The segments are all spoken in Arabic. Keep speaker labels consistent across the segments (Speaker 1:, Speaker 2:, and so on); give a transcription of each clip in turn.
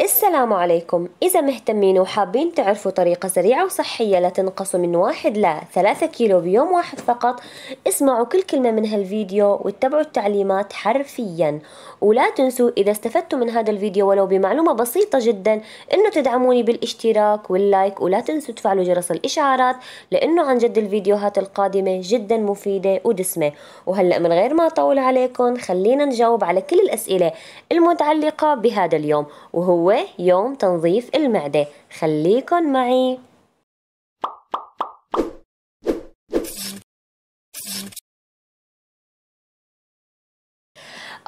Speaker 1: السلام عليكم إذا مهتمين وحابين تعرفوا طريقة سريعة وصحية لتنقصوا من واحد ل 3 كيلو بيوم واحد فقط اسمعوا كل كلمة من هالفيديو واتبعوا التعليمات حرفيا ولا تنسوا إذا استفدتوا من هذا الفيديو ولو بمعلومة بسيطة جدا إنه تدعموني بالاشتراك واللايك ولا تنسوا تفعلوا جرس الإشعارات لأنه عن جد الفيديوهات القادمة جدا مفيدة ودسمة وهلأ من غير ما أطول عليكم خلينا نجاوب على كل الأسئلة المتعلقة بهذا اليوم وهو هو يوم تنظيف المعدة خليكن معي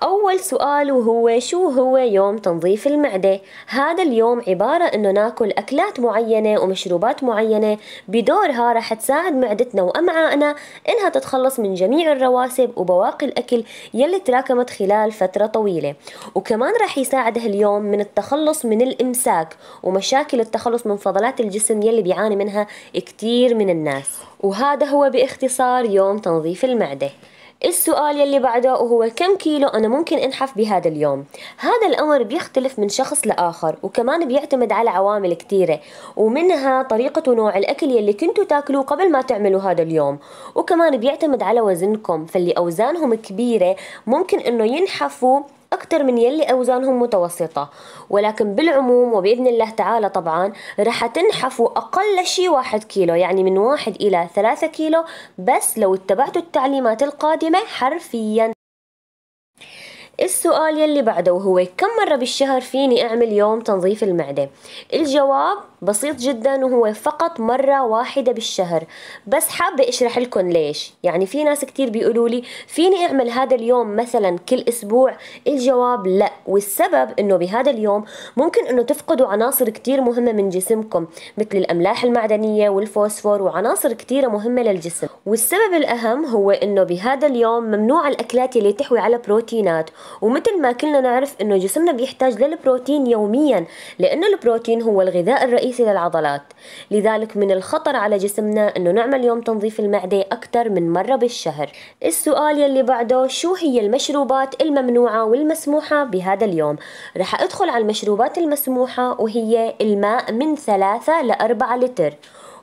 Speaker 1: أول سؤال وهو شو هو يوم تنظيف المعدة هذا اليوم عبارة أنه ناكل أكلات معينة ومشروبات معينة بدورها رح تساعد معدتنا وأمعائنا إنها تتخلص من جميع الرواسب وبواقي الأكل يلي تراكمت خلال فترة طويلة وكمان رح يساعد هاليوم من التخلص من الإمساك ومشاكل التخلص من فضلات الجسم يلي بيعاني منها كتير من الناس وهذا هو باختصار يوم تنظيف المعدة السؤال يلي بعده هو كم كيلو أنا ممكن أنحف بهذا اليوم هذا الأمر بيختلف من شخص لآخر وكمان بيعتمد على عوامل كثيرة ومنها طريقة ونوع الأكل يلي كنتوا تاكلوه قبل ما تعملوا هذا اليوم وكمان بيعتمد على وزنكم فاللي أوزانهم كبيرة ممكن أنه ينحفوا أكثر من يلي أوزانهم متوسطة ولكن بالعموم وبإذن الله تعالى طبعا رح تنحفوا أقل شيء واحد كيلو يعني من واحد إلى ثلاثة كيلو بس لو اتبعتوا التعليمات القادمة حرفيا السؤال يلي بعده وهو كم مرة بالشهر فيني أعمل يوم تنظيف المعدة؟ الجواب بسيط جدا وهو فقط مرة واحدة بالشهر بس حابة أشرح لكم ليش يعني في ناس كتير بيقولوا لي فيني أعمل هذا اليوم مثلا كل أسبوع الجواب لا والسبب أنه بهذا اليوم ممكن أنه تفقدوا عناصر كتير مهمة من جسمكم مثل الأملاح المعدنية والفوسفور وعناصر كتيرة مهمة للجسم والسبب الأهم هو أنه بهذا اليوم ممنوع الأكلات اللي تحوي على بروتينات ومثل ما كلنا نعرف انه جسمنا بيحتاج للبروتين يوميا لأن البروتين هو الغذاء الرئيسي للعضلات لذلك من الخطر على جسمنا انه نعمل يوم تنظيف المعدة أكثر من مرة بالشهر السؤال يلي بعده شو هي المشروبات الممنوعة والمسموحة بهذا اليوم رح أدخل على المشروبات المسموحة وهي الماء من ثلاثة لأربعة لتر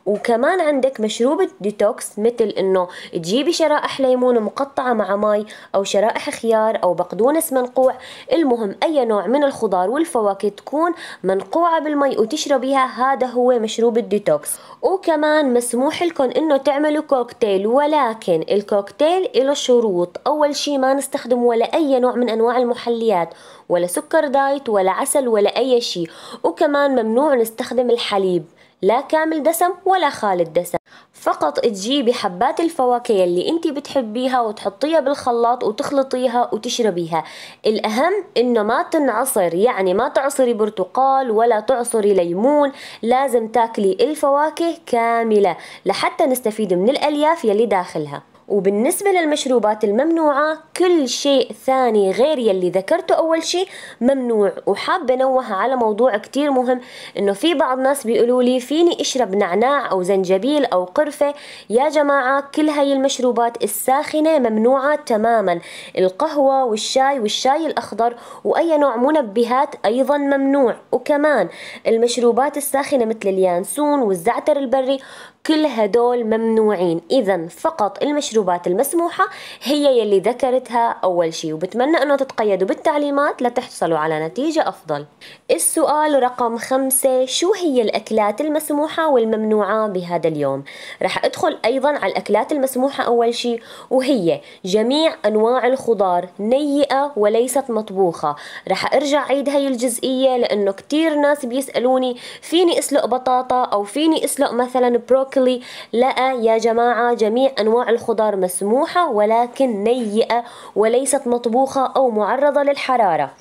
Speaker 1: وكمان عندك مشروب ديتوكس مثل انه تجيبي شرائح ليمون مقطعه مع مي او شرائح خيار او بقدونس منقوع المهم اي نوع من الخضار والفواكه تكون منقوعه بالمي وتشربيها هذا هو مشروب الديتوكس وكمان مسموح لكم انه تعملوا كوكتيل ولكن الكوكتيل له شروط اول شيء ما نستخدم ولا اي نوع من انواع المحليات ولا سكر دايت ولا عسل ولا اي شيء وكمان ممنوع نستخدم الحليب لا كامل دسم ولا خالد دسم فقط تجيبي حبات الفواكه يلي انت بتحبيها وتحطيها بالخلاط وتخلطيها وتشربيها الاهم انه ما تنعصر يعني ما تعصري برتقال ولا تعصري ليمون لازم تاكلي الفواكه كاملة لحتى نستفيد من الالياف يلي داخلها وبالنسبة للمشروبات الممنوعة كل شيء ثاني غير يلي ذكرته أول شيء ممنوع وحابة أنوه على موضوع كتير مهم إنه في بعض ناس بيقولوا لي فيني أشرب نعناع أو زنجبيل أو قرفة يا جماعة كل هاي المشروبات الساخنة ممنوعة تماما القهوة والشاي والشاي الأخضر وأي نوع منبهات أيضا ممنوع وكمان المشروبات الساخنة مثل اليانسون والزعتر البري كل هدول ممنوعين اذا فقط المشروبات المسموحة هي يلي ذكرتها اول شيء وبتمنى انه تتقيدوا بالتعليمات لتحصلوا على نتيجة افضل السؤال رقم خمسة شو هي الاكلات المسموحة والممنوعة بهذا اليوم رح ادخل ايضا على الاكلات المسموحة اول شيء وهي جميع انواع الخضار نيئة وليست مطبوخة رح ارجع عيد هاي الجزئية لانه كتير ناس بيسألوني فيني اسلق بطاطا او فيني اسلق مثلا بروك بروكلي لقى يا جماعة جميع أنواع الخضار مسموحة ولكن نيئة وليست مطبوخة أو معرضة للحرارة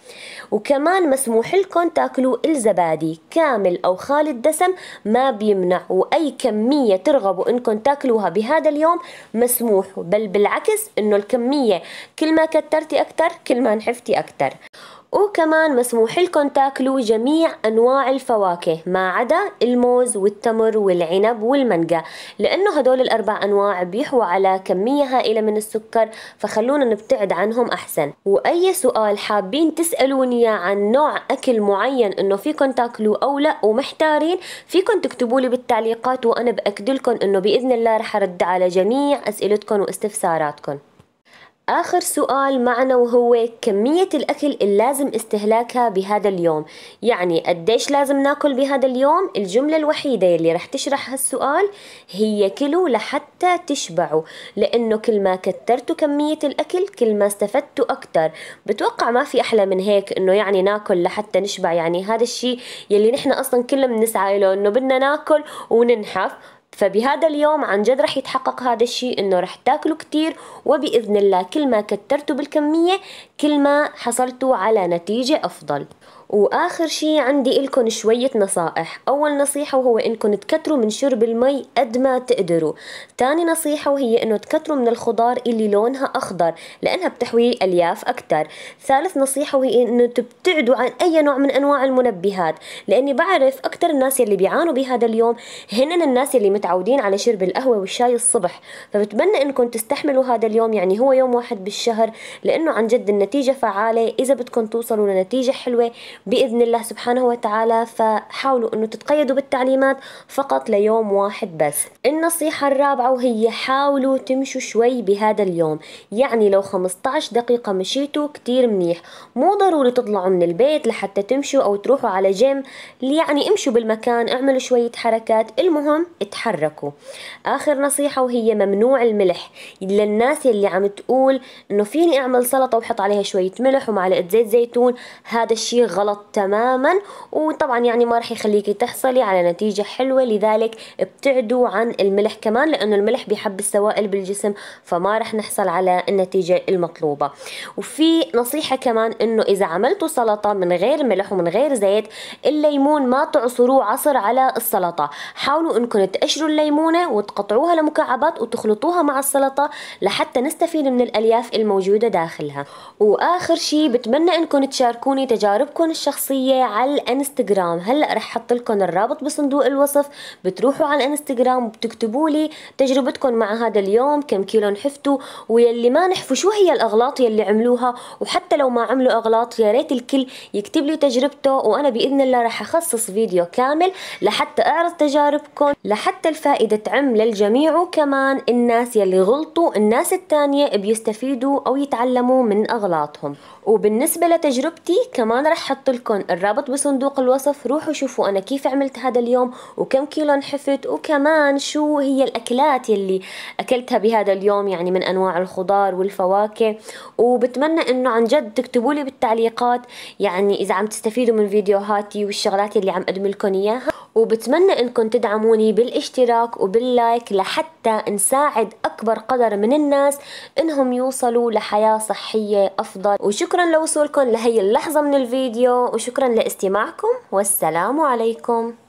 Speaker 1: وكمان مسموح لكم تاكلوا الزبادي كامل أو خالي الدسم ما بيمنع وأي كمية ترغبوا إنكم تاكلوها بهذا اليوم مسموح بل بالعكس إنه الكمية كل ما كترتي أكتر كل ما نحفتي أكتر وكمان مسموح لكم تاكلوا جميع أنواع الفواكه ما عدا الموز والتمر والعنب والمانجا لأنه هدول الأربع أنواع بيحوى على كمية هائلة من السكر فخلونا نبتعد عنهم أحسن وأي سؤال حابين تسألوني إياه عن نوع أكل معين إنه فيكم تاكلوه أو لا ومحتارين فيكم تكتبوا لي بالتعليقات وأنا بأكد لكم إنه بإذن الله رح أرد على جميع أسئلتكم واستفساراتكم آخر سؤال معنا وهو كمية الأكل اللازم استهلاكها بهذا اليوم يعني قديش لازم ناكل بهذا اليوم الجملة الوحيدة اللي رح تشرح هالسؤال هي كيلو لحتى تشبعوا لأنه كل ما كترتوا كمية الأكل كل ما استفدتوا أكتر بتوقع ما في أحلى من هيك إنه يعني ناكل لحتى نشبع يعني هذا الشيء يلي نحن أصلا كلنا بنسعى له إنه بدنا ناكل وننحف فبهذا اليوم عن جد رح يتحقق هذا الشيء انه رح تاكلوا كتير وباذن الله كل ما كترتوا بالكميه كل ما حصلتوا على نتيجة أفضل وآخر شي عندي إلكن شوية نصائح أول نصيحة وهو إنكم تكتروا من شرب المي قد ما تقدروا تاني نصيحة وهي إنه تكتروا من الخضار اللي لونها أخضر لأنها بتحوي ألياف أكتر ثالث نصيحة وهي إنه تبتعدوا عن أي نوع من أنواع المنبهات لأني بعرف أكتر الناس اللي بيعانوا بهذا اليوم هن الناس اللي متعودين على شرب القهوة والشاي الصبح فبتمنى إنكم تستحملوا هذا اليوم يعني هو يوم واحد بالشهر لأنه عن جد النتيجة نتيجة فعالة إذا بدكم توصلوا لنتيجة حلوة بإذن الله سبحانه وتعالى فحاولوا أنه تتقيدوا بالتعليمات فقط ليوم واحد بس النصيحة الرابعة وهي حاولوا تمشوا شوي بهذا اليوم يعني لو 15 دقيقة مشيتوا كتير منيح مو ضروري تطلعوا من البيت لحتى تمشوا أو تروحوا على جيم يعني امشوا بالمكان اعملوا شوية حركات المهم اتحركوا آخر نصيحة وهي ممنوع الملح للناس اللي عم تقول انه فيني اعمل سلطة وحط عليها شوية ملح ومعلقة زيت زيتون هذا الشيء غلط تماما وطبعا يعني ما رح يخليكي تحصلي على نتيجة حلوة لذلك ابتعدوا عن الملح كمان لأنه الملح بيحب السوائل بالجسم فما رح نحصل على النتيجة المطلوبة وفي نصيحة كمان أنه إذا عملتوا سلطة من غير ملح ومن غير زيت الليمون ما تعصروه عصر على السلطة حاولوا أنكم تقشروا الليمونة وتقطعوها لمكعبات وتخلطوها مع السلطة لحتى نستفيد من الألياف الموجودة داخلها واخر شيء بتمنى انكم تشاركوني تجاربكم الشخصيه على الانستغرام هلا رح احط لكم الرابط بصندوق الوصف بتروحوا على الانستغرام وبتكتبوا لي تجربتكم مع هذا اليوم كم كيلو نحفتوا ويلي ما نحفوا شو هي الاغلاط يلي عملوها وحتى لو ما عملوا اغلاط يا ريت الكل يكتب لي تجربته وانا باذن الله رح اخصص فيديو كامل لحتى اعرض تجاربكم لحتى الفائده تعم للجميع وكمان الناس يلي غلطوا الناس الثانيه بيستفيدوا او يتعلموا من اغلاط صلاتهم وبالنسبة لتجربتي كمان رح حط لكم الرابط بصندوق الوصف روحوا شوفوا أنا كيف عملت هذا اليوم وكم كيلو نحفت وكمان شو هي الأكلات اللي أكلتها بهذا اليوم يعني من أنواع الخضار والفواكه وبتمنى أنه عن جد تكتبوا لي بالتعليقات يعني إذا عم تستفيدوا من فيديوهاتي والشغلات اللي عم أدملكم إياها وبتمنى انكم تدعموني بالاشتراك وباللايك لحتى نساعد اكبر قدر من الناس انهم يوصلوا لحياة صحية افضل وشكرا لوصولكم لهي اللحظة من الفيديو وشكرا لاستماعكم والسلام عليكم